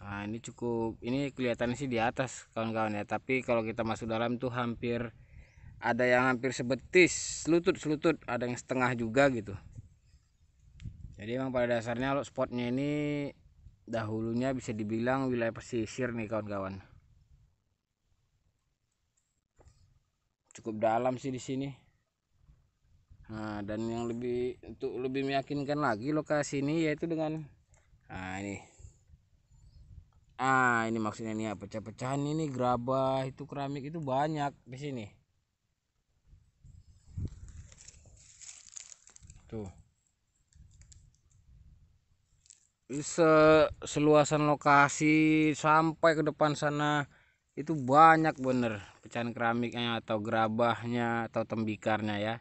nah ini cukup ini kelihatan sih di atas kawan-kawan ya tapi kalau kita masuk dalam tuh hampir ada yang hampir sebetis lutut selutut ada yang setengah juga gitu jadi emang pada dasarnya lo spotnya ini dahulunya bisa dibilang wilayah pesisir nih kawan-kawan cukup dalam sih di sini Nah, dan yang lebih untuk lebih meyakinkan lagi lokasi ini yaitu dengan nah ini ah ini maksudnya nih ya pecah-pecahan ini gerabah itu keramik itu banyak di sini tuh Se seluasan lokasi sampai ke depan sana itu banyak bener pecahan keramiknya atau gerabahnya atau tembikarnya ya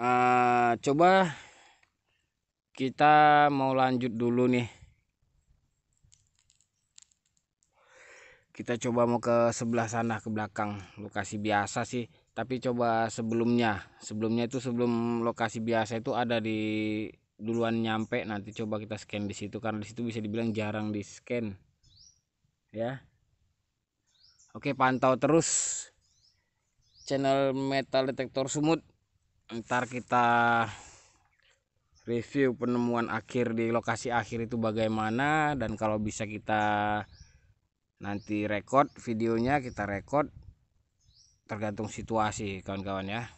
uh, coba kita mau lanjut dulu nih kita coba mau ke sebelah sana ke belakang lokasi biasa sih tapi coba sebelumnya sebelumnya itu sebelum lokasi biasa itu ada di duluan nyampe nanti coba kita scan di situ karena disitu bisa dibilang jarang di scan ya oke pantau terus channel metal detektor sumut ntar kita review penemuan akhir di lokasi akhir itu bagaimana dan kalau bisa kita nanti record videonya kita record tergantung situasi kawan-kawan ya